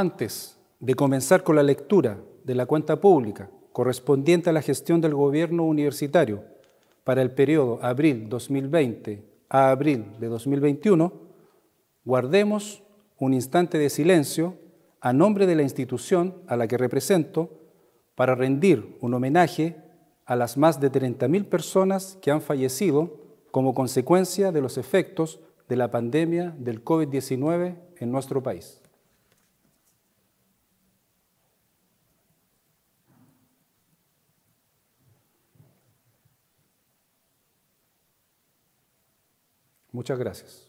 antes de comenzar con la lectura de la cuenta pública correspondiente a la gestión del gobierno universitario para el periodo abril 2020 a abril de 2021, guardemos un instante de silencio a nombre de la institución a la que represento para rendir un homenaje a las más de 30.000 personas que han fallecido como consecuencia de los efectos de la pandemia del COVID-19 en nuestro país. Muchas gracias.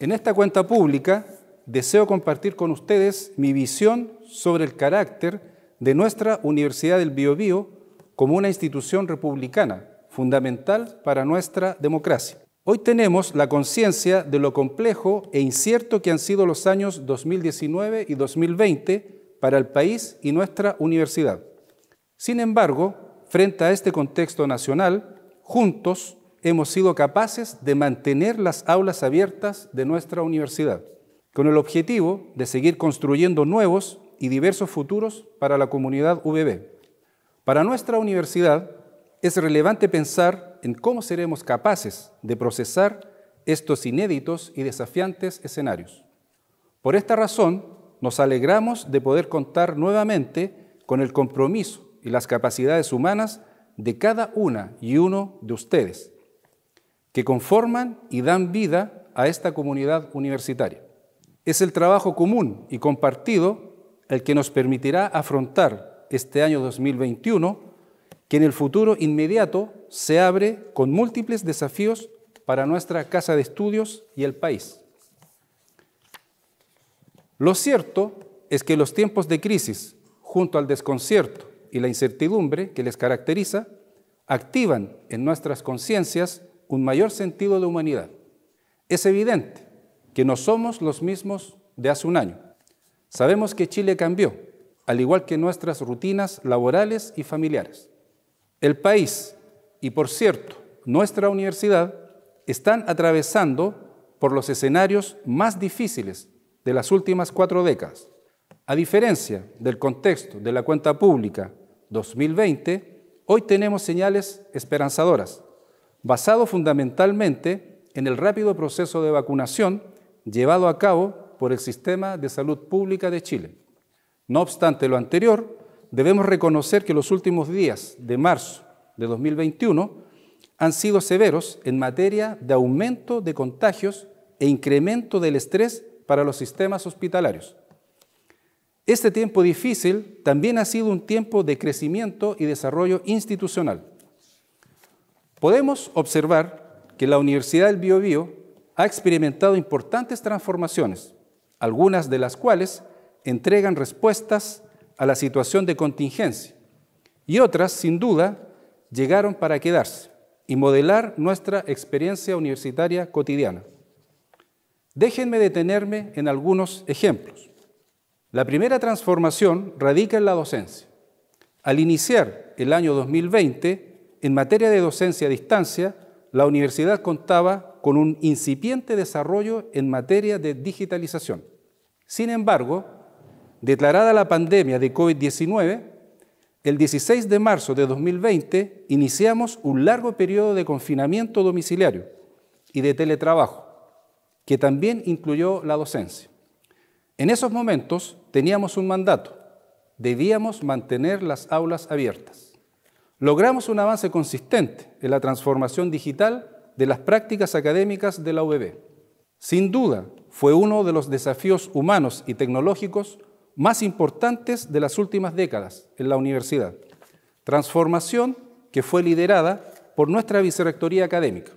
En esta cuenta pública deseo compartir con ustedes mi visión sobre el carácter de nuestra Universidad del Biobío como una institución republicana fundamental para nuestra democracia. Hoy tenemos la conciencia de lo complejo e incierto que han sido los años 2019 y 2020 para el país y nuestra universidad. Sin embargo, frente a este contexto nacional, juntos hemos sido capaces de mantener las aulas abiertas de nuestra universidad, con el objetivo de seguir construyendo nuevos y diversos futuros para la comunidad VB. Para nuestra universidad es relevante pensar en cómo seremos capaces de procesar estos inéditos y desafiantes escenarios. Por esta razón, nos alegramos de poder contar nuevamente con el compromiso y las capacidades humanas de cada una y uno de ustedes, que conforman y dan vida a esta comunidad universitaria. Es el trabajo común y compartido el que nos permitirá afrontar este año 2021, que en el futuro inmediato se abre con múltiples desafíos para nuestra casa de estudios y el país. Lo cierto es que los tiempos de crisis, junto al desconcierto y la incertidumbre que les caracteriza, activan en nuestras conciencias un mayor sentido de humanidad. Es evidente que no somos los mismos de hace un año. Sabemos que Chile cambió al igual que nuestras rutinas laborales y familiares. El país y, por cierto, nuestra universidad están atravesando por los escenarios más difíciles de las últimas cuatro décadas. A diferencia del contexto de la cuenta pública 2020, hoy tenemos señales esperanzadoras, basado fundamentalmente en el rápido proceso de vacunación llevado a cabo por el Sistema de Salud Pública de Chile. No obstante lo anterior, debemos reconocer que los últimos días de marzo de 2021 han sido severos en materia de aumento de contagios e incremento del estrés para los sistemas hospitalarios. Este tiempo difícil también ha sido un tiempo de crecimiento y desarrollo institucional. Podemos observar que la Universidad del Biobío ha experimentado importantes transformaciones, algunas de las cuales entregan respuestas a la situación de contingencia y otras, sin duda, llegaron para quedarse y modelar nuestra experiencia universitaria cotidiana. Déjenme detenerme en algunos ejemplos. La primera transformación radica en la docencia. Al iniciar el año 2020, en materia de docencia a distancia, la universidad contaba con un incipiente desarrollo en materia de digitalización. Sin embargo, Declarada la pandemia de COVID-19, el 16 de marzo de 2020 iniciamos un largo periodo de confinamiento domiciliario y de teletrabajo, que también incluyó la docencia. En esos momentos teníamos un mandato, debíamos mantener las aulas abiertas. Logramos un avance consistente en la transformación digital de las prácticas académicas de la UBB. Sin duda, fue uno de los desafíos humanos y tecnológicos más importantes de las últimas décadas en la universidad. Transformación que fue liderada por nuestra vicerrectoría académica.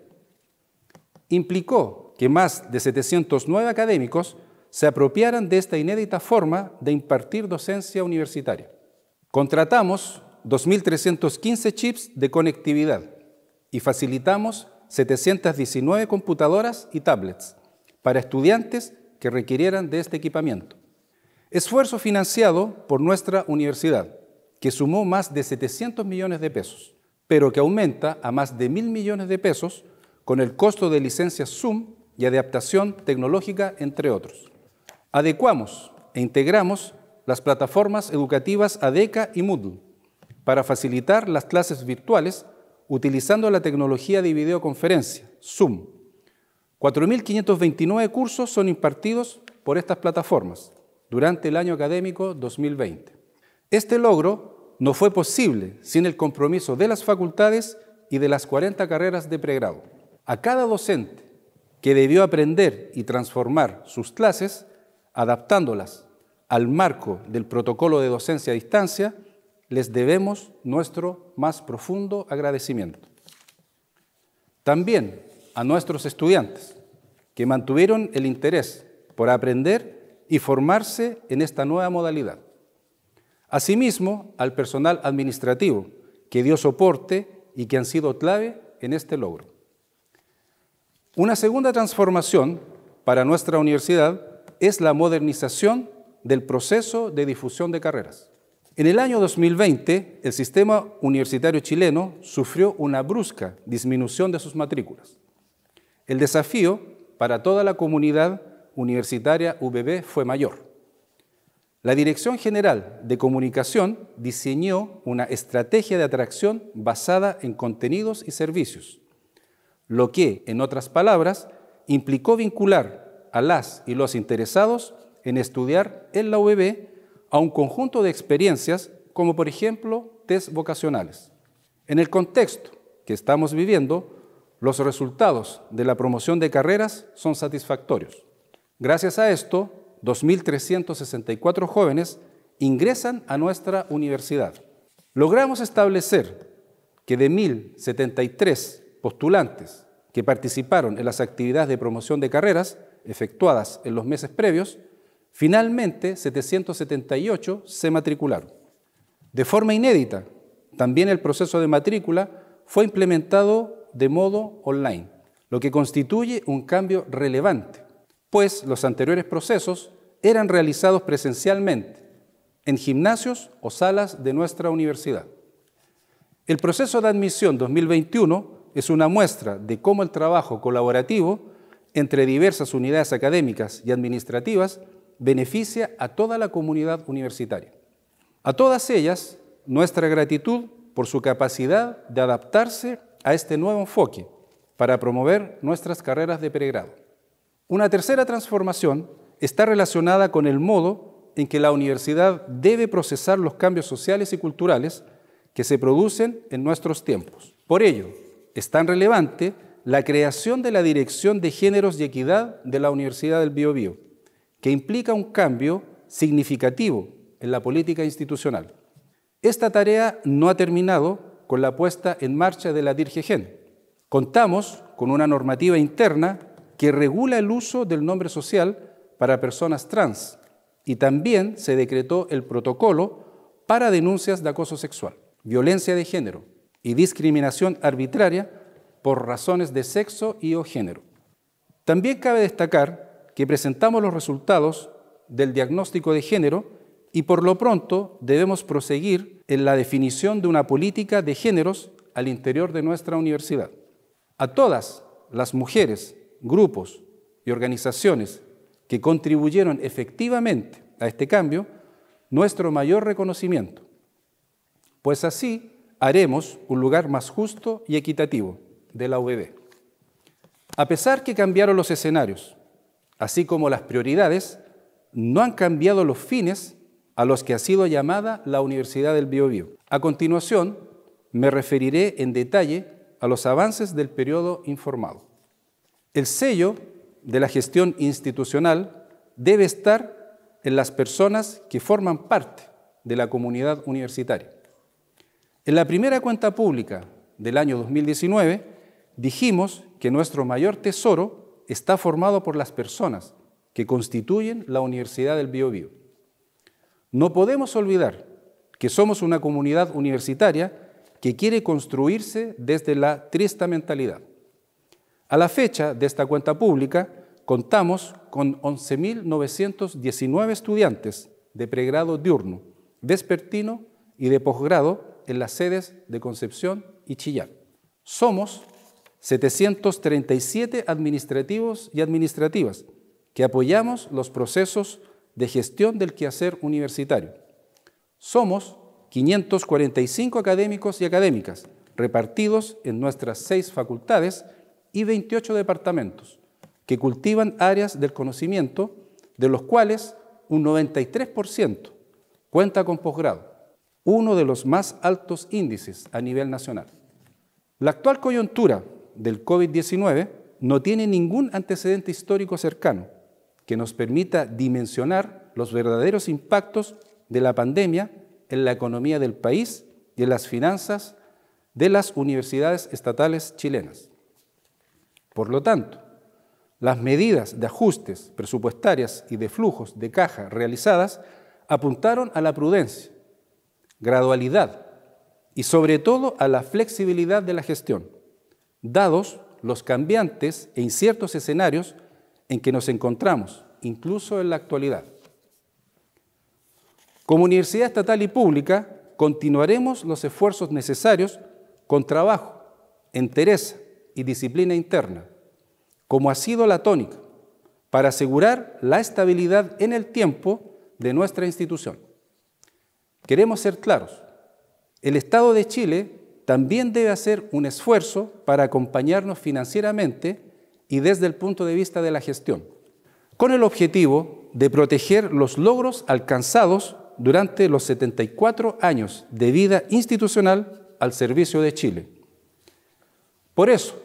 Implicó que más de 709 académicos se apropiaran de esta inédita forma de impartir docencia universitaria. Contratamos 2.315 chips de conectividad y facilitamos 719 computadoras y tablets para estudiantes que requirieran de este equipamiento. Esfuerzo financiado por nuestra universidad, que sumó más de 700 millones de pesos, pero que aumenta a más de 1.000 millones de pesos con el costo de licencias Zoom y adaptación tecnológica, entre otros. Adecuamos e integramos las plataformas educativas ADECA y Moodle para facilitar las clases virtuales utilizando la tecnología de videoconferencia, Zoom. 4.529 cursos son impartidos por estas plataformas, durante el año académico 2020. Este logro no fue posible sin el compromiso de las facultades y de las 40 carreras de pregrado. A cada docente que debió aprender y transformar sus clases, adaptándolas al marco del protocolo de docencia a distancia, les debemos nuestro más profundo agradecimiento. También a nuestros estudiantes, que mantuvieron el interés por aprender y formarse en esta nueva modalidad. Asimismo, al personal administrativo que dio soporte y que han sido clave en este logro. Una segunda transformación para nuestra universidad es la modernización del proceso de difusión de carreras. En el año 2020, el sistema universitario chileno sufrió una brusca disminución de sus matrículas. El desafío para toda la comunidad Universitaria UBB fue mayor. La Dirección General de Comunicación diseñó una estrategia de atracción basada en contenidos y servicios, lo que, en otras palabras, implicó vincular a las y los interesados en estudiar en la UBB a un conjunto de experiencias como por ejemplo test vocacionales. En el contexto que estamos viviendo, los resultados de la promoción de carreras son satisfactorios. Gracias a esto, 2.364 jóvenes ingresan a nuestra universidad. Logramos establecer que de 1.073 postulantes que participaron en las actividades de promoción de carreras efectuadas en los meses previos, finalmente 778 se matricularon. De forma inédita, también el proceso de matrícula fue implementado de modo online, lo que constituye un cambio relevante pues los anteriores procesos eran realizados presencialmente en gimnasios o salas de nuestra universidad. El proceso de admisión 2021 es una muestra de cómo el trabajo colaborativo entre diversas unidades académicas y administrativas beneficia a toda la comunidad universitaria. A todas ellas, nuestra gratitud por su capacidad de adaptarse a este nuevo enfoque para promover nuestras carreras de pregrado. Una tercera transformación está relacionada con el modo en que la universidad debe procesar los cambios sociales y culturales que se producen en nuestros tiempos. Por ello, es tan relevante la creación de la Dirección de Géneros y Equidad de la Universidad del Biobío, que implica un cambio significativo en la política institucional. Esta tarea no ha terminado con la puesta en marcha de la DIRGEGEN. Contamos con una normativa interna que regula el uso del nombre social para personas trans y también se decretó el protocolo para denuncias de acoso sexual, violencia de género y discriminación arbitraria por razones de sexo y o género. También cabe destacar que presentamos los resultados del diagnóstico de género y por lo pronto debemos proseguir en la definición de una política de géneros al interior de nuestra universidad. A todas las mujeres grupos y organizaciones que contribuyeron efectivamente a este cambio nuestro mayor reconocimiento, pues así haremos un lugar más justo y equitativo de la UBB. A pesar que cambiaron los escenarios, así como las prioridades, no han cambiado los fines a los que ha sido llamada la Universidad del Biobío. A continuación, me referiré en detalle a los avances del periodo informado. El sello de la gestión institucional debe estar en las personas que forman parte de la comunidad universitaria. En la primera cuenta pública del año 2019 dijimos que nuestro mayor tesoro está formado por las personas que constituyen la Universidad del Biobío. No podemos olvidar que somos una comunidad universitaria que quiere construirse desde la triste mentalidad. A la fecha de esta cuenta pública, contamos con 11.919 estudiantes de pregrado diurno, despertino y de posgrado en las sedes de Concepción y Chillán. Somos 737 administrativos y administrativas que apoyamos los procesos de gestión del quehacer universitario. Somos 545 académicos y académicas repartidos en nuestras seis facultades y 28 departamentos que cultivan áreas del conocimiento, de los cuales un 93% cuenta con posgrado, uno de los más altos índices a nivel nacional. La actual coyuntura del COVID-19 no tiene ningún antecedente histórico cercano que nos permita dimensionar los verdaderos impactos de la pandemia en la economía del país y en las finanzas de las universidades estatales chilenas. Por lo tanto, las medidas de ajustes presupuestarias y de flujos de caja realizadas apuntaron a la prudencia, gradualidad y sobre todo a la flexibilidad de la gestión, dados los cambiantes e inciertos escenarios en que nos encontramos, incluso en la actualidad. Como universidad estatal y pública, continuaremos los esfuerzos necesarios con trabajo, entereza, y disciplina interna, como ha sido la tónica, para asegurar la estabilidad en el tiempo de nuestra institución. Queremos ser claros, el Estado de Chile también debe hacer un esfuerzo para acompañarnos financieramente y desde el punto de vista de la gestión, con el objetivo de proteger los logros alcanzados durante los 74 años de vida institucional al servicio de Chile. Por eso,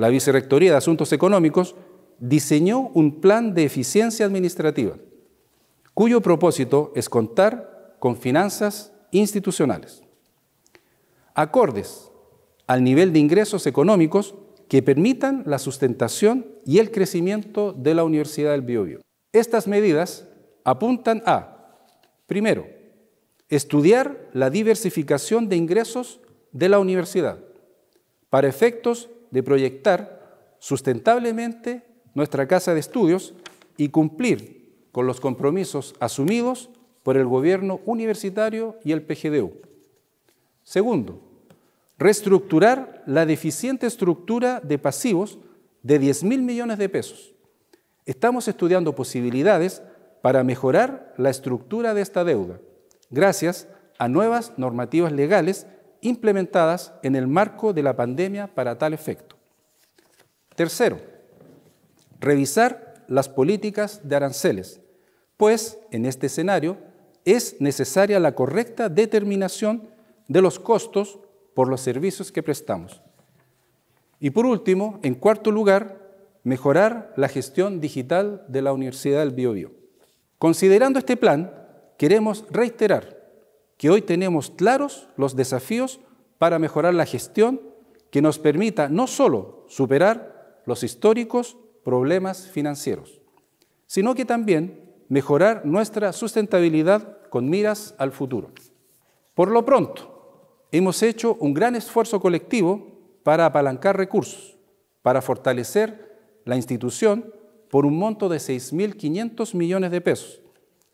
la Vicerrectoría de Asuntos Económicos diseñó un plan de eficiencia administrativa, cuyo propósito es contar con finanzas institucionales, acordes al nivel de ingresos económicos que permitan la sustentación y el crecimiento de la Universidad del Biobío. Estas medidas apuntan a, primero, estudiar la diversificación de ingresos de la universidad para efectos de proyectar sustentablemente nuestra casa de estudios y cumplir con los compromisos asumidos por el gobierno universitario y el PGDU. Segundo, reestructurar la deficiente estructura de pasivos de 10.000 mil millones de pesos. Estamos estudiando posibilidades para mejorar la estructura de esta deuda, gracias a nuevas normativas legales implementadas en el marco de la pandemia para tal efecto. Tercero, revisar las políticas de aranceles, pues en este escenario es necesaria la correcta determinación de los costos por los servicios que prestamos. Y por último, en cuarto lugar, mejorar la gestión digital de la Universidad del Biobío. Considerando este plan, queremos reiterar que hoy tenemos claros los desafíos para mejorar la gestión que nos permita no solo superar los históricos problemas financieros, sino que también mejorar nuestra sustentabilidad con miras al futuro. Por lo pronto, hemos hecho un gran esfuerzo colectivo para apalancar recursos, para fortalecer la institución por un monto de 6.500 millones de pesos,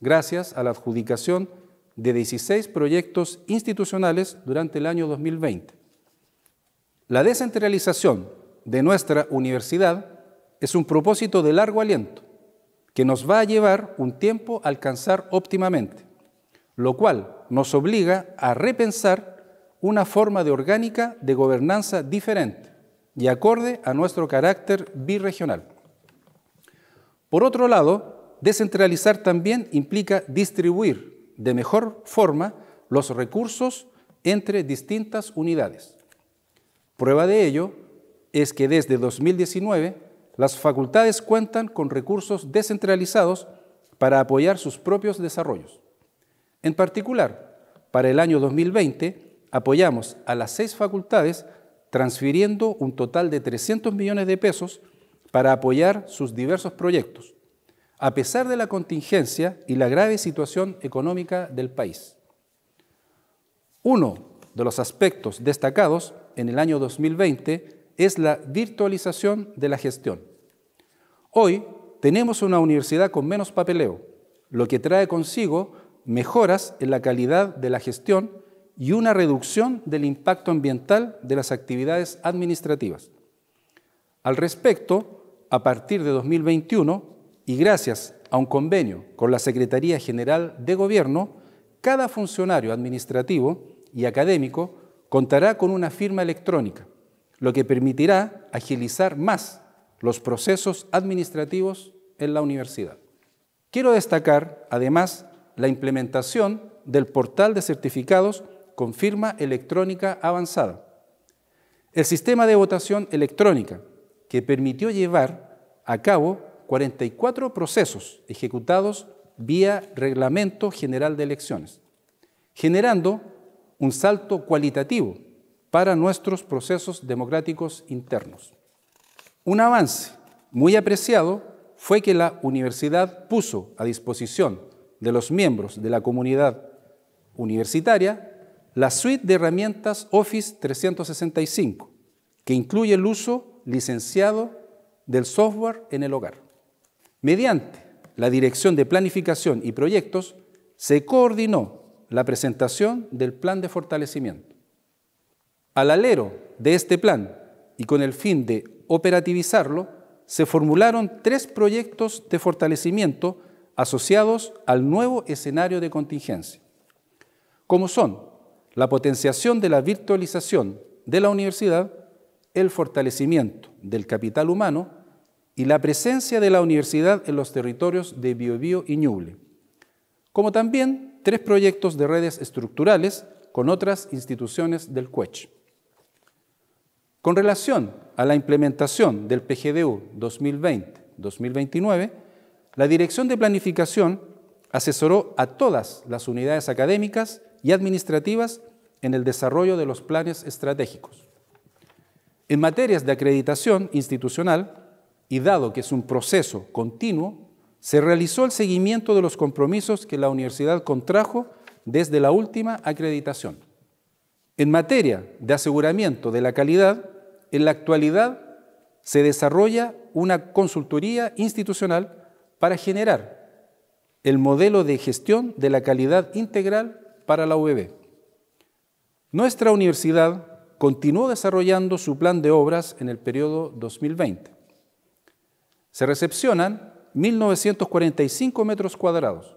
gracias a la adjudicación de 16 proyectos institucionales durante el año 2020. La descentralización de nuestra universidad es un propósito de largo aliento que nos va a llevar un tiempo a alcanzar óptimamente, lo cual nos obliga a repensar una forma de orgánica de gobernanza diferente y acorde a nuestro carácter birregional. Por otro lado, descentralizar también implica distribuir de mejor forma los recursos entre distintas unidades. Prueba de ello es que desde 2019 las facultades cuentan con recursos descentralizados para apoyar sus propios desarrollos. En particular, para el año 2020 apoyamos a las seis facultades transfiriendo un total de 300 millones de pesos para apoyar sus diversos proyectos, a pesar de la contingencia y la grave situación económica del país. Uno de los aspectos destacados en el año 2020 es la virtualización de la gestión. Hoy tenemos una universidad con menos papeleo, lo que trae consigo mejoras en la calidad de la gestión y una reducción del impacto ambiental de las actividades administrativas. Al respecto, a partir de 2021, y gracias a un convenio con la Secretaría General de Gobierno, cada funcionario administrativo y académico contará con una firma electrónica, lo que permitirá agilizar más los procesos administrativos en la universidad. Quiero destacar, además, la implementación del portal de certificados con firma electrónica avanzada. El sistema de votación electrónica que permitió llevar a cabo 44 procesos ejecutados vía Reglamento General de Elecciones, generando un salto cualitativo para nuestros procesos democráticos internos. Un avance muy apreciado fue que la universidad puso a disposición de los miembros de la comunidad universitaria la suite de herramientas Office 365, que incluye el uso licenciado del software en el hogar. Mediante la Dirección de Planificación y Proyectos se coordinó la presentación del plan de fortalecimiento. Al alero de este plan y con el fin de operativizarlo, se formularon tres proyectos de fortalecimiento asociados al nuevo escenario de contingencia, como son la potenciación de la virtualización de la universidad, el fortalecimiento del capital humano y la presencia de la universidad en los territorios de Biobío y Ñuble, como también tres proyectos de redes estructurales con otras instituciones del CUECH. Con relación a la implementación del PGDU 2020-2029, la Dirección de Planificación asesoró a todas las unidades académicas y administrativas en el desarrollo de los planes estratégicos. En materias de acreditación institucional, y dado que es un proceso continuo, se realizó el seguimiento de los compromisos que la universidad contrajo desde la última acreditación. En materia de aseguramiento de la calidad, en la actualidad se desarrolla una consultoría institucional para generar el modelo de gestión de la calidad integral para la UBB. Nuestra universidad continuó desarrollando su plan de obras en el periodo 2020 se recepcionan 1.945 metros cuadrados,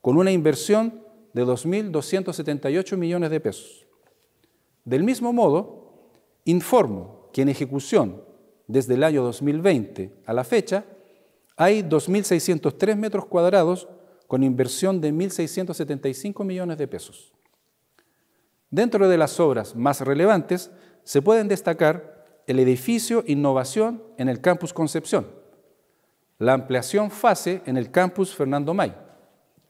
con una inversión de 2.278 millones de pesos. Del mismo modo, informo que en ejecución desde el año 2020 a la fecha, hay 2.603 metros cuadrados con inversión de 1.675 millones de pesos. Dentro de las obras más relevantes se pueden destacar el edificio Innovación en el Campus Concepción, la ampliación FASE en el campus Fernando May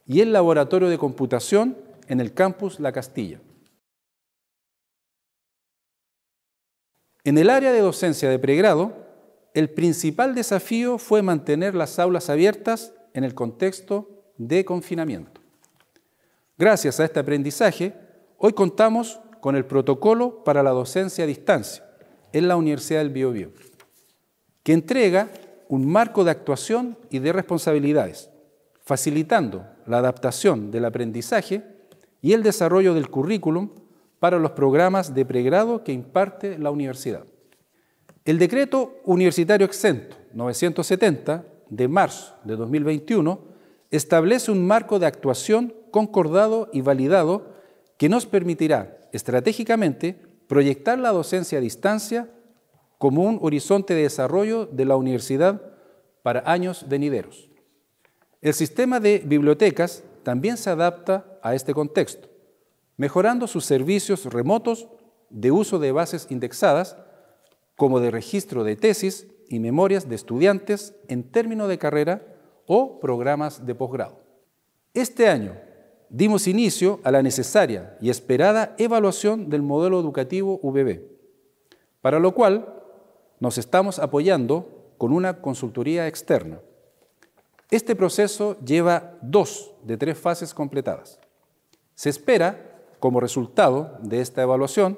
y el laboratorio de computación en el campus La Castilla. En el área de docencia de pregrado, el principal desafío fue mantener las aulas abiertas en el contexto de confinamiento. Gracias a este aprendizaje, hoy contamos con el protocolo para la docencia a distancia en la Universidad del Biobío, que entrega un marco de actuación y de responsabilidades, facilitando la adaptación del aprendizaje y el desarrollo del currículum para los programas de pregrado que imparte la universidad. El decreto universitario exento 970 de marzo de 2021 establece un marco de actuación concordado y validado que nos permitirá estratégicamente proyectar la docencia a distancia como un horizonte de desarrollo de la universidad para años venideros. El sistema de bibliotecas también se adapta a este contexto, mejorando sus servicios remotos de uso de bases indexadas, como de registro de tesis y memorias de estudiantes en término de carrera o programas de posgrado. Este año dimos inicio a la necesaria y esperada evaluación del modelo educativo VB, para lo cual nos estamos apoyando con una consultoría externa. Este proceso lleva dos de tres fases completadas. Se espera, como resultado de esta evaluación,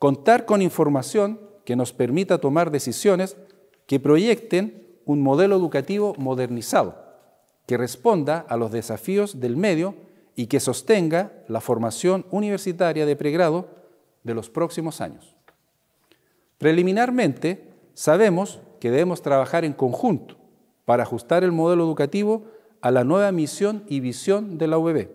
contar con información que nos permita tomar decisiones que proyecten un modelo educativo modernizado, que responda a los desafíos del medio y que sostenga la formación universitaria de pregrado de los próximos años. Preliminarmente, Sabemos que debemos trabajar en conjunto para ajustar el modelo educativo a la nueva misión y visión de la UBB,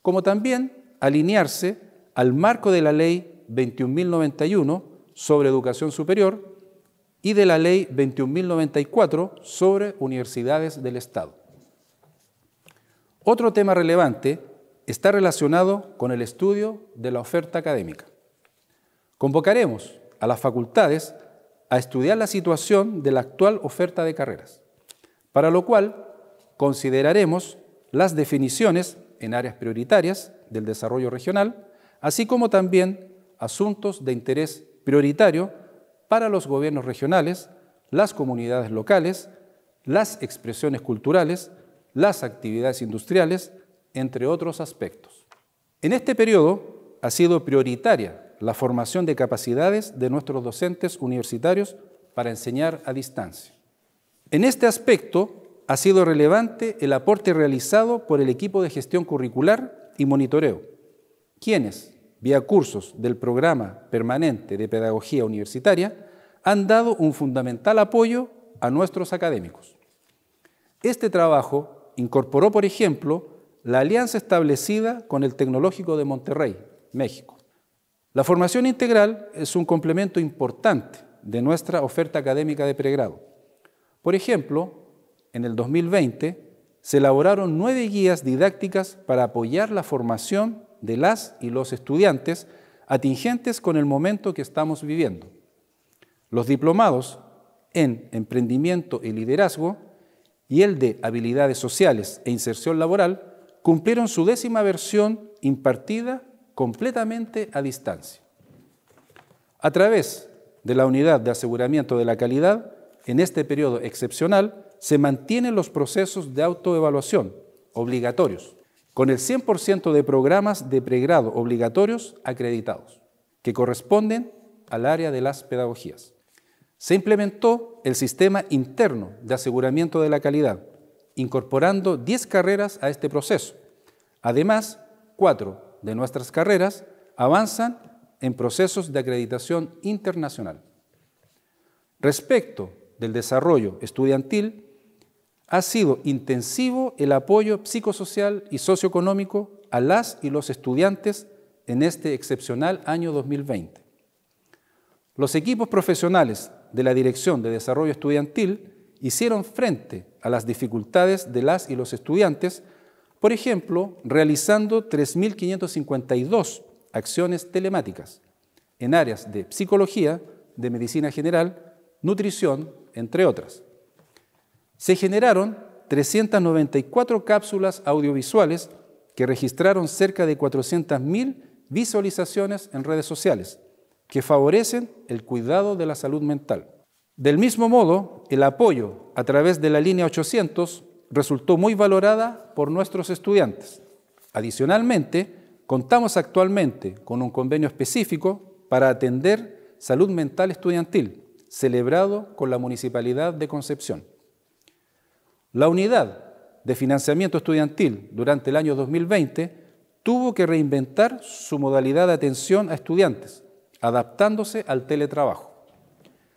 como también alinearse al marco de la Ley 21.091 sobre educación superior y de la Ley 21.094 sobre universidades del Estado. Otro tema relevante está relacionado con el estudio de la oferta académica. Convocaremos a las facultades a estudiar la situación de la actual oferta de carreras, para lo cual consideraremos las definiciones en áreas prioritarias del desarrollo regional, así como también asuntos de interés prioritario para los gobiernos regionales, las comunidades locales, las expresiones culturales, las actividades industriales, entre otros aspectos. En este periodo ha sido prioritaria la formación de capacidades de nuestros docentes universitarios para enseñar a distancia. En este aspecto ha sido relevante el aporte realizado por el equipo de gestión curricular y monitoreo, quienes, vía cursos del programa permanente de pedagogía universitaria, han dado un fundamental apoyo a nuestros académicos. Este trabajo incorporó, por ejemplo, la alianza establecida con el Tecnológico de Monterrey, México, la formación integral es un complemento importante de nuestra oferta académica de pregrado. Por ejemplo, en el 2020 se elaboraron nueve guías didácticas para apoyar la formación de las y los estudiantes atingentes con el momento que estamos viviendo. Los diplomados en emprendimiento y liderazgo y el de habilidades sociales e inserción laboral cumplieron su décima versión impartida completamente a distancia. A través de la unidad de aseguramiento de la calidad, en este periodo excepcional, se mantienen los procesos de autoevaluación obligatorios, con el 100% de programas de pregrado obligatorios acreditados, que corresponden al área de las pedagogías. Se implementó el sistema interno de aseguramiento de la calidad, incorporando 10 carreras a este proceso. Además, 4 de nuestras carreras avanzan en procesos de acreditación internacional. Respecto del desarrollo estudiantil, ha sido intensivo el apoyo psicosocial y socioeconómico a las y los estudiantes en este excepcional año 2020. Los equipos profesionales de la Dirección de Desarrollo Estudiantil hicieron frente a las dificultades de las y los estudiantes por ejemplo, realizando 3.552 acciones telemáticas en áreas de psicología, de medicina general, nutrición, entre otras. Se generaron 394 cápsulas audiovisuales que registraron cerca de 400.000 visualizaciones en redes sociales, que favorecen el cuidado de la salud mental. Del mismo modo, el apoyo a través de la línea 800 resultó muy valorada por nuestros estudiantes. Adicionalmente, contamos actualmente con un convenio específico para atender salud mental estudiantil, celebrado con la Municipalidad de Concepción. La unidad de financiamiento estudiantil durante el año 2020 tuvo que reinventar su modalidad de atención a estudiantes, adaptándose al teletrabajo.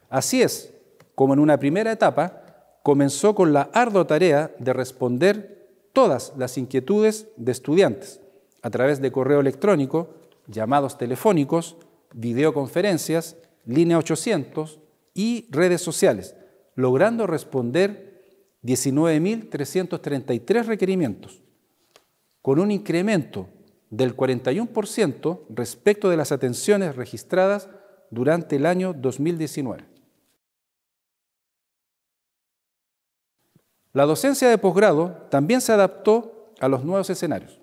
Así es, como en una primera etapa, comenzó con la ardua tarea de responder todas las inquietudes de estudiantes a través de correo electrónico, llamados telefónicos, videoconferencias, línea 800 y redes sociales, logrando responder 19.333 requerimientos, con un incremento del 41% respecto de las atenciones registradas durante el año 2019. La docencia de posgrado también se adaptó a los nuevos escenarios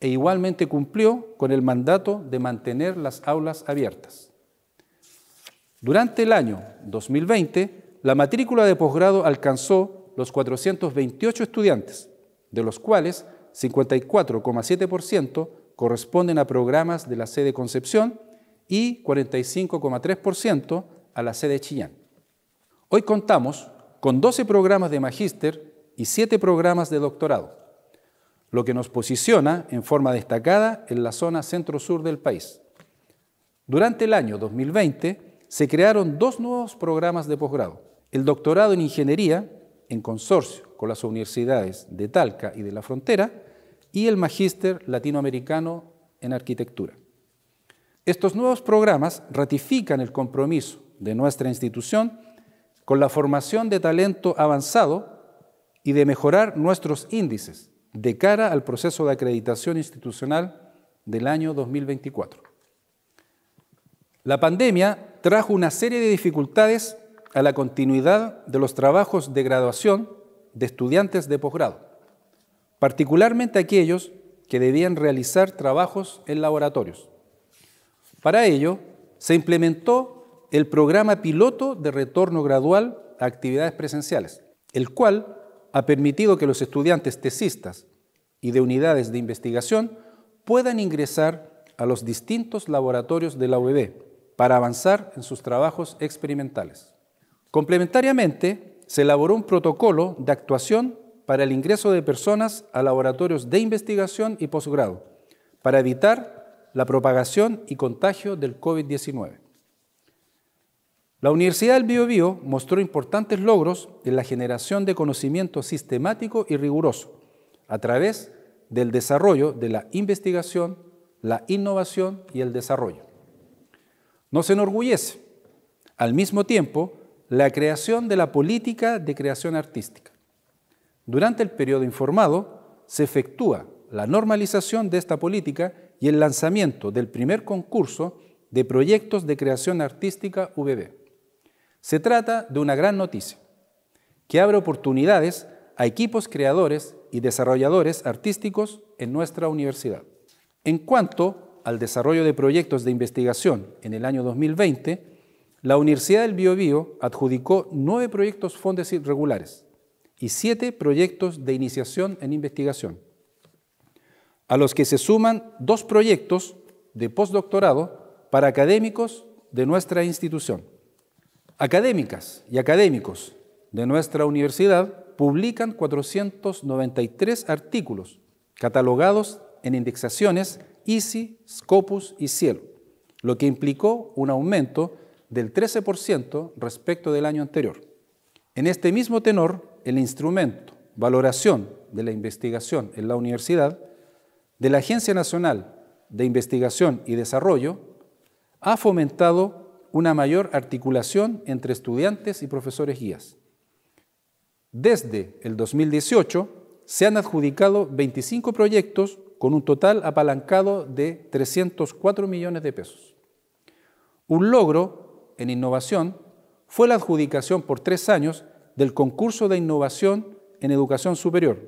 e igualmente cumplió con el mandato de mantener las aulas abiertas. Durante el año 2020, la matrícula de posgrado alcanzó los 428 estudiantes, de los cuales 54,7% corresponden a programas de la sede Concepción y 45,3% a la sede Chillán. Hoy contamos con 12 programas de magíster y 7 programas de doctorado, lo que nos posiciona en forma destacada en la zona centro-sur del país. Durante el año 2020 se crearon dos nuevos programas de posgrado, el doctorado en ingeniería, en consorcio con las universidades de Talca y de la Frontera, y el magíster latinoamericano en arquitectura. Estos nuevos programas ratifican el compromiso de nuestra institución con la formación de talento avanzado y de mejorar nuestros índices de cara al proceso de acreditación institucional del año 2024. La pandemia trajo una serie de dificultades a la continuidad de los trabajos de graduación de estudiantes de posgrado, particularmente aquellos que debían realizar trabajos en laboratorios. Para ello, se implementó el programa piloto de retorno gradual a actividades presenciales, el cual ha permitido que los estudiantes tesistas y de unidades de investigación puedan ingresar a los distintos laboratorios de la UB e para avanzar en sus trabajos experimentales. Complementariamente, se elaboró un protocolo de actuación para el ingreso de personas a laboratorios de investigación y posgrado, para evitar la propagación y contagio del COVID-19. La Universidad del Biobío mostró importantes logros en la generación de conocimiento sistemático y riguroso a través del desarrollo de la investigación, la innovación y el desarrollo. Nos enorgullece, al mismo tiempo, la creación de la política de creación artística. Durante el periodo informado se efectúa la normalización de esta política y el lanzamiento del primer concurso de proyectos de creación artística VB. Se trata de una gran noticia que abre oportunidades a equipos creadores y desarrolladores artísticos en nuestra universidad. En cuanto al desarrollo de proyectos de investigación en el año 2020, la Universidad del Biobío adjudicó nueve proyectos fondos irregulares y siete proyectos de iniciación en investigación, a los que se suman dos proyectos de postdoctorado para académicos de nuestra institución. Académicas y académicos de nuestra universidad publican 493 artículos catalogados en indexaciones ISI, Scopus y Cielo, lo que implicó un aumento del 13% respecto del año anterior. En este mismo tenor, el instrumento Valoración de la Investigación en la Universidad de la Agencia Nacional de Investigación y Desarrollo ha fomentado una mayor articulación entre estudiantes y profesores guías. Desde el 2018 se han adjudicado 25 proyectos con un total apalancado de 304 millones de pesos. Un logro en innovación fue la adjudicación por tres años del concurso de innovación en educación superior,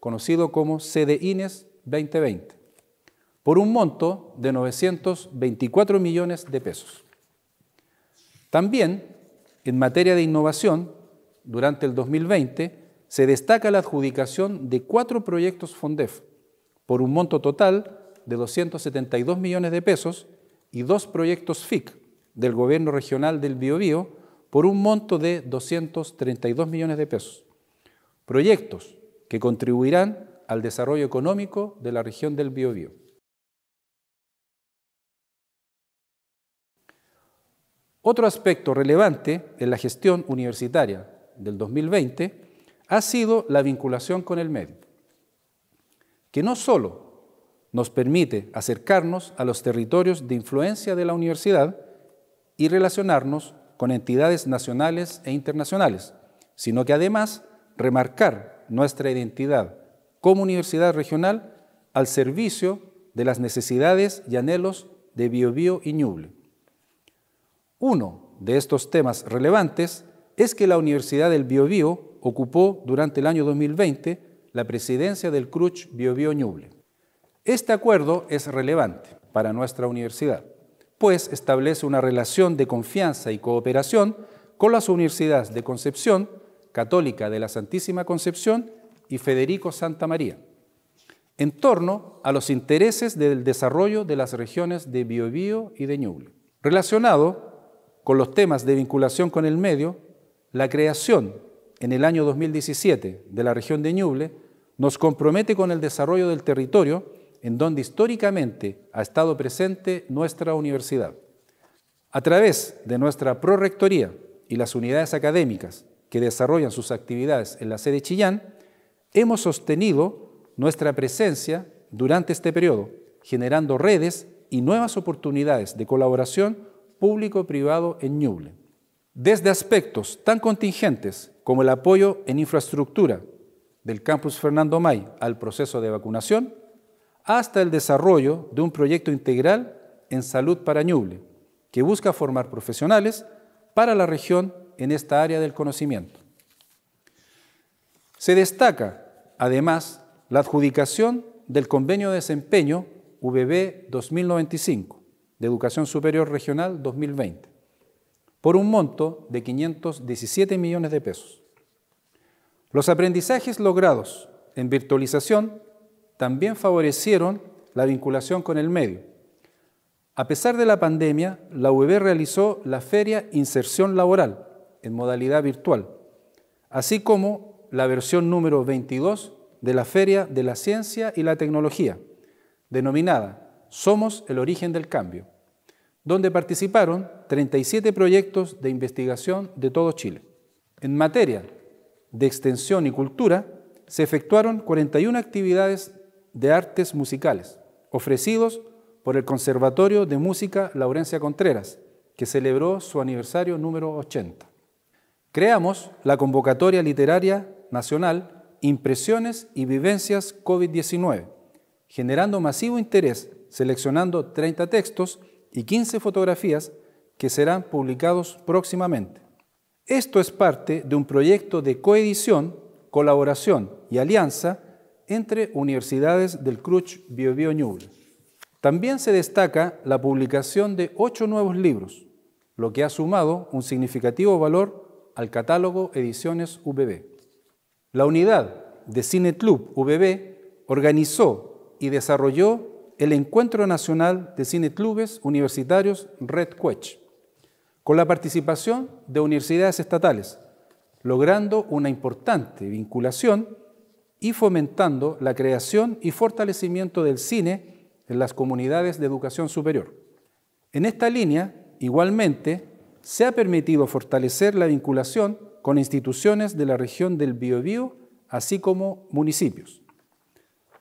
conocido como CDINES e 2020, por un monto de 924 millones de pesos. También, en materia de innovación, durante el 2020 se destaca la adjudicación de cuatro proyectos FONDEF por un monto total de 272 millones de pesos y dos proyectos FIC del Gobierno Regional del Biobío por un monto de 232 millones de pesos. Proyectos que contribuirán al desarrollo económico de la región del Biobío. Otro aspecto relevante en la gestión universitaria del 2020 ha sido la vinculación con el medio, que no solo nos permite acercarnos a los territorios de influencia de la universidad y relacionarnos con entidades nacionales e internacionales, sino que además remarcar nuestra identidad como universidad regional al servicio de las necesidades y anhelos de Biobío y Ñuble uno de estos temas relevantes es que la Universidad del Biobío ocupó durante el año 2020 la presidencia del CRUCH Biobío Ñuble. Este acuerdo es relevante para nuestra universidad, pues establece una relación de confianza y cooperación con las universidades de Concepción, Católica de la Santísima Concepción y Federico Santa María, en torno a los intereses del desarrollo de las regiones de Biobío y de Ñuble, con los temas de vinculación con el medio, la creación en el año 2017 de la región de Ñuble nos compromete con el desarrollo del territorio en donde históricamente ha estado presente nuestra universidad. A través de nuestra prorectoría y las unidades académicas que desarrollan sus actividades en la sede Chillán, hemos sostenido nuestra presencia durante este periodo, generando redes y nuevas oportunidades de colaboración público-privado en Ñuble, desde aspectos tan contingentes como el apoyo en infraestructura del campus Fernando May al proceso de vacunación, hasta el desarrollo de un proyecto integral en salud para Ñuble, que busca formar profesionales para la región en esta área del conocimiento. Se destaca, además, la adjudicación del convenio de desempeño VB 2095, de Educación Superior Regional 2020, por un monto de 517 millones de pesos. Los aprendizajes logrados en virtualización también favorecieron la vinculación con el medio. A pesar de la pandemia, la UEB realizó la feria Inserción Laboral en modalidad virtual, así como la versión número 22 de la Feria de la Ciencia y la Tecnología, denominada Somos el origen del cambio, donde participaron 37 proyectos de investigación de todo Chile. En materia de extensión y cultura, se efectuaron 41 actividades de artes musicales, ofrecidos por el Conservatorio de Música Laurencia Contreras, que celebró su aniversario número 80. Creamos la convocatoria literaria nacional Impresiones y Vivencias COVID-19, generando masivo interés, seleccionando 30 textos y 15 fotografías que serán publicados próximamente. Esto es parte de un proyecto de coedición, colaboración y alianza entre universidades del CRUCH Biobío También se destaca la publicación de ocho nuevos libros, lo que ha sumado un significativo valor al catálogo Ediciones VB. La unidad de Cine Club organizó y desarrolló el Encuentro Nacional de Cine Universitarios Red Cuech, con la participación de universidades estatales, logrando una importante vinculación y fomentando la creación y fortalecimiento del cine en las comunidades de educación superior. En esta línea, igualmente, se ha permitido fortalecer la vinculación con instituciones de la región del Biobío, así como municipios.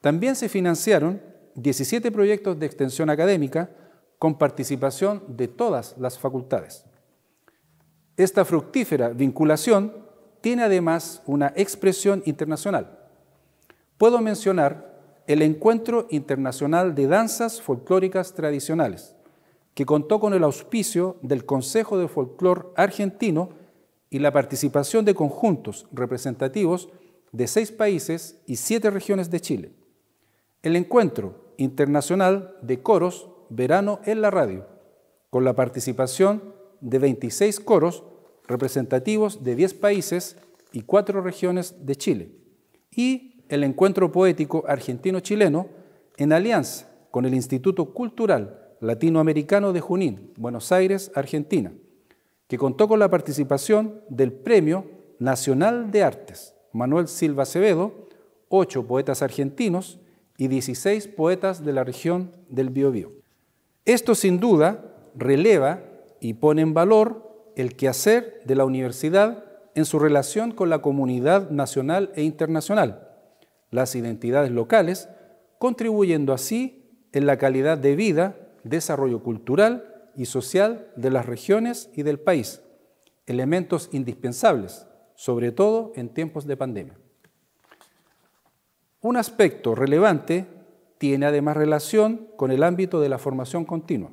También se financiaron 17 proyectos de extensión académica con participación de todas las facultades. Esta fructífera vinculación tiene además una expresión internacional. Puedo mencionar el Encuentro Internacional de Danzas Folclóricas Tradicionales, que contó con el auspicio del Consejo de Folclor Argentino y la participación de conjuntos representativos de seis países y siete regiones de Chile. El encuentro internacional de coros Verano en la Radio, con la participación de 26 coros representativos de 10 países y 4 regiones de Chile, y el Encuentro Poético Argentino-Chileno en alianza con el Instituto Cultural Latinoamericano de Junín, Buenos Aires, Argentina, que contó con la participación del Premio Nacional de Artes Manuel Silva Acevedo, ocho poetas argentinos y 16 poetas de la región del Biobío. Esto sin duda releva y pone en valor el quehacer de la universidad en su relación con la comunidad nacional e internacional, las identidades locales, contribuyendo así en la calidad de vida, desarrollo cultural y social de las regiones y del país, elementos indispensables, sobre todo en tiempos de pandemia. Un aspecto relevante tiene además relación con el ámbito de la formación continua,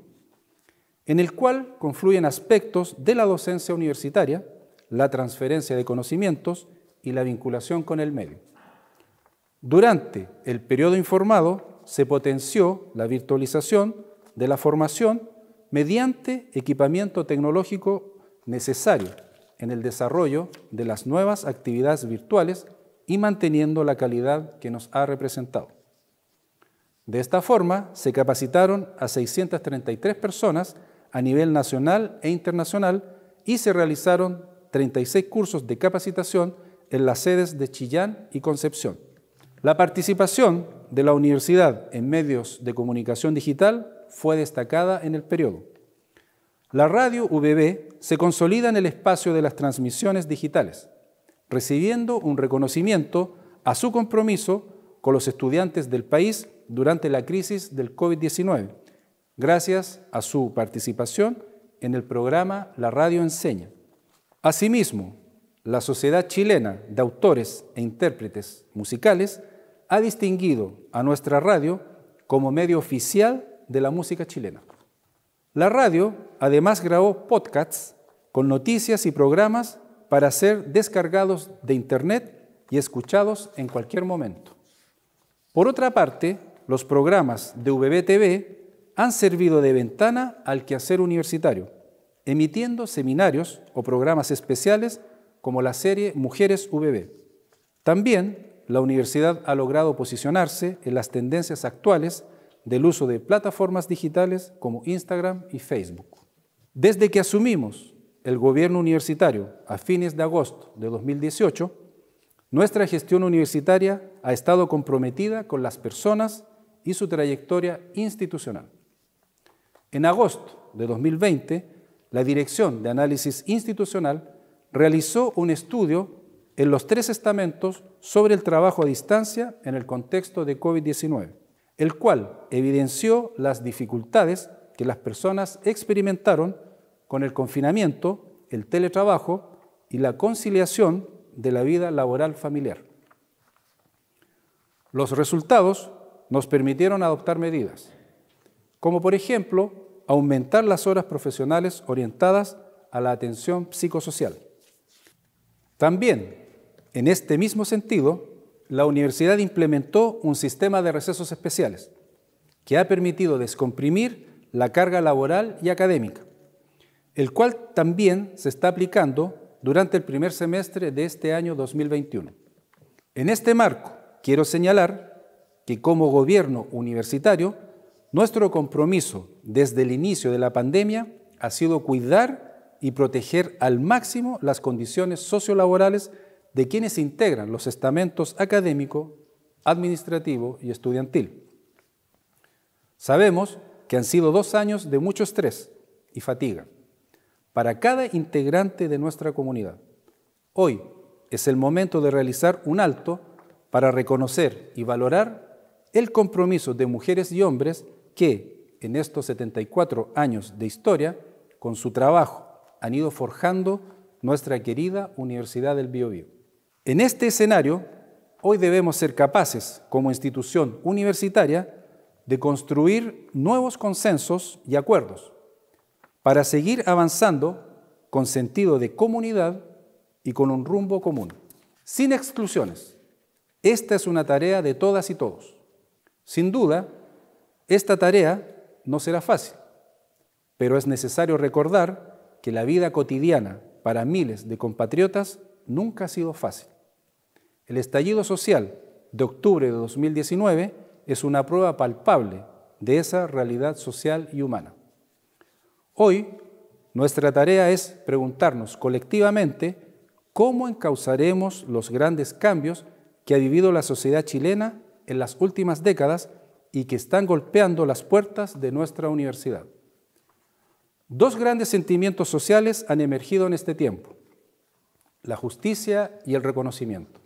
en el cual confluyen aspectos de la docencia universitaria, la transferencia de conocimientos y la vinculación con el medio. Durante el periodo informado se potenció la virtualización de la formación mediante equipamiento tecnológico necesario en el desarrollo de las nuevas actividades virtuales y manteniendo la calidad que nos ha representado. De esta forma, se capacitaron a 633 personas a nivel nacional e internacional y se realizaron 36 cursos de capacitación en las sedes de Chillán y Concepción. La participación de la universidad en medios de comunicación digital fue destacada en el periodo. La radio VB se consolida en el espacio de las transmisiones digitales recibiendo un reconocimiento a su compromiso con los estudiantes del país durante la crisis del COVID-19, gracias a su participación en el programa La Radio Enseña. Asimismo, la Sociedad Chilena de Autores e Intérpretes Musicales ha distinguido a nuestra radio como medio oficial de la música chilena. La radio además grabó podcasts con noticias y programas para ser descargados de Internet y escuchados en cualquier momento. Por otra parte, los programas de VBTV han servido de ventana al quehacer universitario, emitiendo seminarios o programas especiales como la serie Mujeres VB. También la universidad ha logrado posicionarse en las tendencias actuales del uso de plataformas digitales como Instagram y Facebook. Desde que asumimos el gobierno universitario a fines de agosto de 2018, nuestra gestión universitaria ha estado comprometida con las personas y su trayectoria institucional. En agosto de 2020, la Dirección de Análisis Institucional realizó un estudio en los tres estamentos sobre el trabajo a distancia en el contexto de COVID-19, el cual evidenció las dificultades que las personas experimentaron con el confinamiento, el teletrabajo y la conciliación de la vida laboral familiar. Los resultados nos permitieron adoptar medidas, como por ejemplo aumentar las horas profesionales orientadas a la atención psicosocial. También, en este mismo sentido, la universidad implementó un sistema de recesos especiales que ha permitido descomprimir la carga laboral y académica, el cual también se está aplicando durante el primer semestre de este año 2021. En este marco, quiero señalar que como gobierno universitario, nuestro compromiso desde el inicio de la pandemia ha sido cuidar y proteger al máximo las condiciones sociolaborales de quienes integran los estamentos académico, administrativo y estudiantil. Sabemos que han sido dos años de mucho estrés y fatiga, para cada integrante de nuestra comunidad. Hoy es el momento de realizar un alto para reconocer y valorar el compromiso de mujeres y hombres que en estos 74 años de historia, con su trabajo, han ido forjando nuestra querida Universidad del Biobío. En este escenario, hoy debemos ser capaces, como institución universitaria, de construir nuevos consensos y acuerdos para seguir avanzando con sentido de comunidad y con un rumbo común, sin exclusiones. Esta es una tarea de todas y todos. Sin duda, esta tarea no será fácil, pero es necesario recordar que la vida cotidiana para miles de compatriotas nunca ha sido fácil. El estallido social de octubre de 2019 es una prueba palpable de esa realidad social y humana. Hoy, nuestra tarea es preguntarnos colectivamente cómo encauzaremos los grandes cambios que ha vivido la sociedad chilena en las últimas décadas y que están golpeando las puertas de nuestra universidad. Dos grandes sentimientos sociales han emergido en este tiempo, la justicia y el reconocimiento.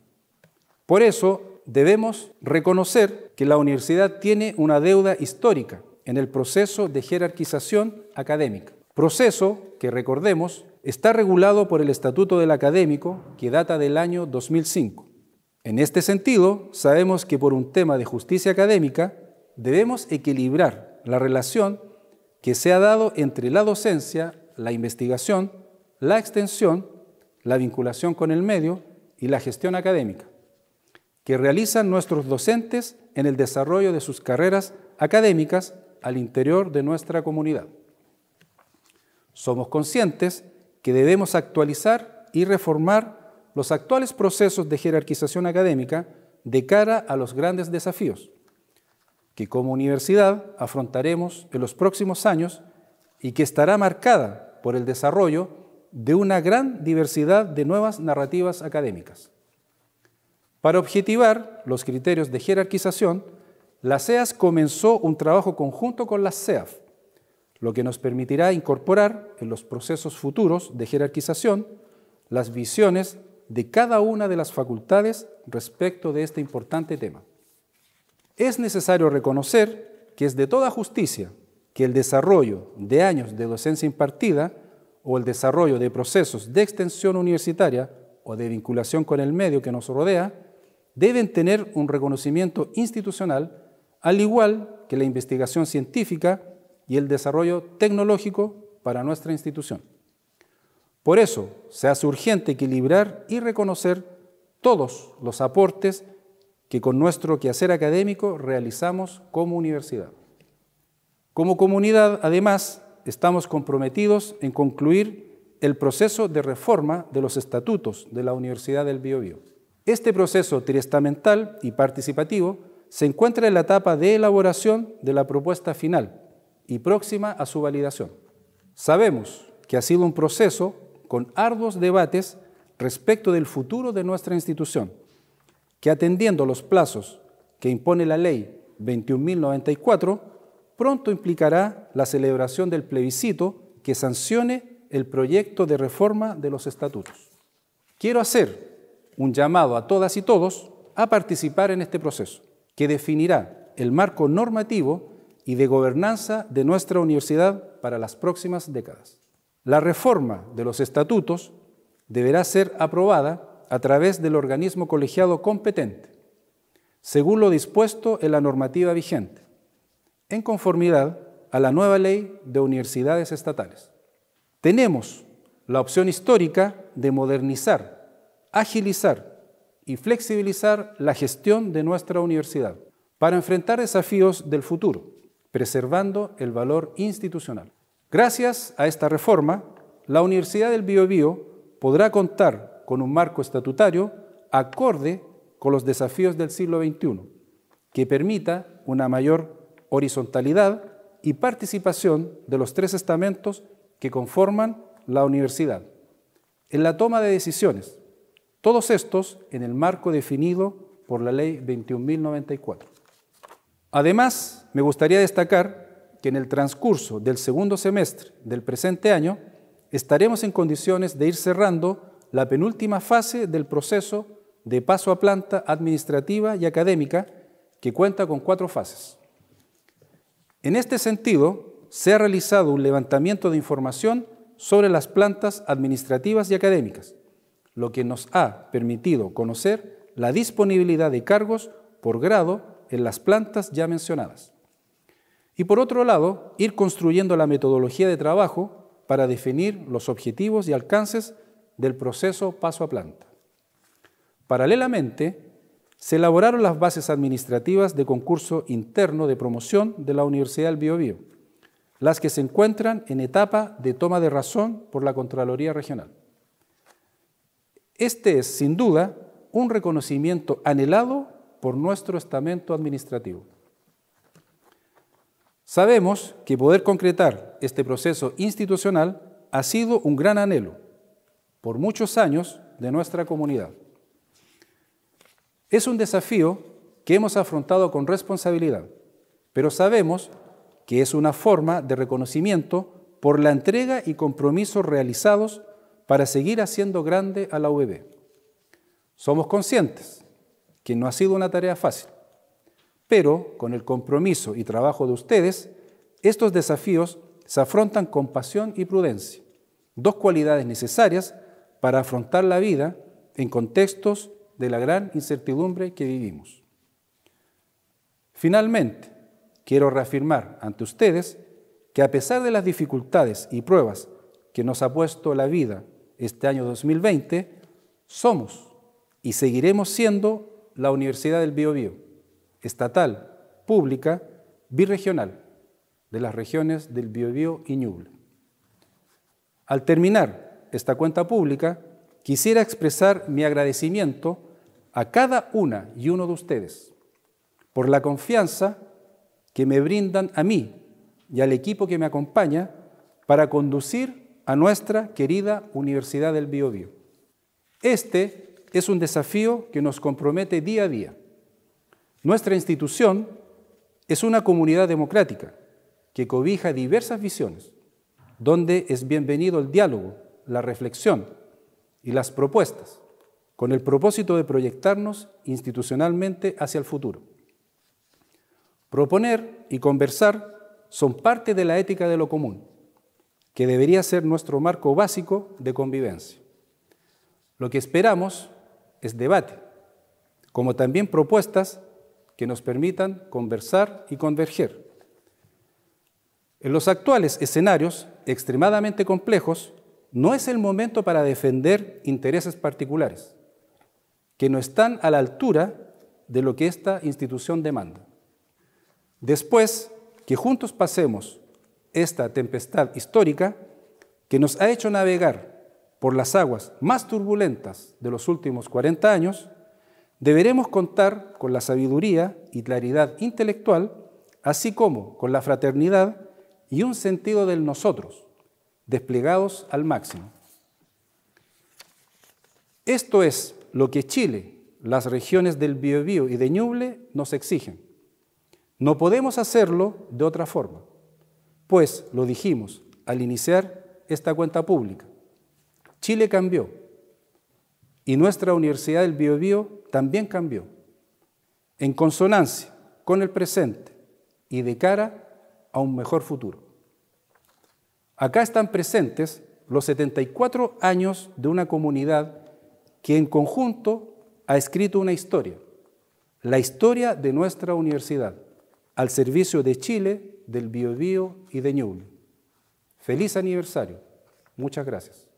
Por eso debemos reconocer que la universidad tiene una deuda histórica en el proceso de jerarquización académica. Proceso que, recordemos, está regulado por el Estatuto del Académico, que data del año 2005. En este sentido, sabemos que por un tema de justicia académica debemos equilibrar la relación que se ha dado entre la docencia, la investigación, la extensión, la vinculación con el medio y la gestión académica, que realizan nuestros docentes en el desarrollo de sus carreras académicas al interior de nuestra comunidad. Somos conscientes que debemos actualizar y reformar los actuales procesos de jerarquización académica de cara a los grandes desafíos que como universidad afrontaremos en los próximos años y que estará marcada por el desarrollo de una gran diversidad de nuevas narrativas académicas. Para objetivar los criterios de jerarquización, la CEAS comenzó un trabajo conjunto con la CEAF, lo que nos permitirá incorporar en los procesos futuros de jerarquización las visiones de cada una de las facultades respecto de este importante tema. Es necesario reconocer que es de toda justicia que el desarrollo de años de docencia impartida o el desarrollo de procesos de extensión universitaria o de vinculación con el medio que nos rodea deben tener un reconocimiento institucional al igual que la investigación científica y el desarrollo tecnológico para nuestra institución. Por eso, se hace urgente equilibrar y reconocer todos los aportes que con nuestro quehacer académico realizamos como universidad. Como comunidad, además, estamos comprometidos en concluir el proceso de reforma de los estatutos de la Universidad del Biobío. Este proceso triestamental y participativo se encuentra en la etapa de elaboración de la propuesta final y próxima a su validación. Sabemos que ha sido un proceso con arduos debates respecto del futuro de nuestra institución, que atendiendo los plazos que impone la Ley 21.094, pronto implicará la celebración del plebiscito que sancione el proyecto de reforma de los estatutos. Quiero hacer un llamado a todas y todos a participar en este proceso que definirá el marco normativo y de gobernanza de nuestra universidad para las próximas décadas. La reforma de los estatutos deberá ser aprobada a través del organismo colegiado competente, según lo dispuesto en la normativa vigente, en conformidad a la nueva ley de universidades estatales. Tenemos la opción histórica de modernizar, agilizar y flexibilizar la gestión de nuestra universidad para enfrentar desafíos del futuro, preservando el valor institucional. Gracias a esta reforma, la Universidad del Biobío podrá contar con un marco estatutario acorde con los desafíos del siglo XXI, que permita una mayor horizontalidad y participación de los tres estamentos que conforman la universidad en la toma de decisiones, todos estos en el marco definido por la Ley 21.094. Además, me gustaría destacar que en el transcurso del segundo semestre del presente año estaremos en condiciones de ir cerrando la penúltima fase del proceso de paso a planta administrativa y académica que cuenta con cuatro fases. En este sentido, se ha realizado un levantamiento de información sobre las plantas administrativas y académicas, lo que nos ha permitido conocer la disponibilidad de cargos por grado en las plantas ya mencionadas. Y por otro lado, ir construyendo la metodología de trabajo para definir los objetivos y alcances del proceso paso a planta. Paralelamente, se elaboraron las bases administrativas de concurso interno de promoción de la Universidad del Biobío, las que se encuentran en etapa de toma de razón por la Contraloría Regional. Este es, sin duda, un reconocimiento anhelado por nuestro estamento administrativo. Sabemos que poder concretar este proceso institucional ha sido un gran anhelo por muchos años de nuestra comunidad. Es un desafío que hemos afrontado con responsabilidad, pero sabemos que es una forma de reconocimiento por la entrega y compromisos realizados para seguir haciendo grande a la UBB. Somos conscientes que no ha sido una tarea fácil, pero con el compromiso y trabajo de ustedes, estos desafíos se afrontan con pasión y prudencia, dos cualidades necesarias para afrontar la vida en contextos de la gran incertidumbre que vivimos. Finalmente, quiero reafirmar ante ustedes que a pesar de las dificultades y pruebas que nos ha puesto la vida este año 2020, somos y seguiremos siendo la Universidad del Biobío, estatal, pública, biregional, de las regiones del Biobío y Ñuble. Al terminar esta cuenta pública, quisiera expresar mi agradecimiento a cada una y uno de ustedes por la confianza que me brindan a mí y al equipo que me acompaña para conducir a nuestra querida Universidad del Biobío. Este es un desafío que nos compromete día a día. Nuestra institución es una comunidad democrática que cobija diversas visiones, donde es bienvenido el diálogo, la reflexión y las propuestas, con el propósito de proyectarnos institucionalmente hacia el futuro. Proponer y conversar son parte de la ética de lo común que debería ser nuestro marco básico de convivencia. Lo que esperamos es debate, como también propuestas que nos permitan conversar y converger. En los actuales escenarios extremadamente complejos, no es el momento para defender intereses particulares, que no están a la altura de lo que esta institución demanda. Después que juntos pasemos esta tempestad histórica que nos ha hecho navegar por las aguas más turbulentas de los últimos 40 años, deberemos contar con la sabiduría y claridad intelectual, así como con la fraternidad y un sentido del nosotros, desplegados al máximo. Esto es lo que Chile, las regiones del Biobío y de Ñuble nos exigen. No podemos hacerlo de otra forma. Pues, lo dijimos, al iniciar esta cuenta pública, Chile cambió y nuestra Universidad del Biobío también cambió, en consonancia con el presente y de cara a un mejor futuro. Acá están presentes los 74 años de una comunidad que en conjunto ha escrito una historia, la historia de nuestra universidad, al servicio de Chile del Biobío y de Ñuble. Feliz aniversario. Muchas gracias.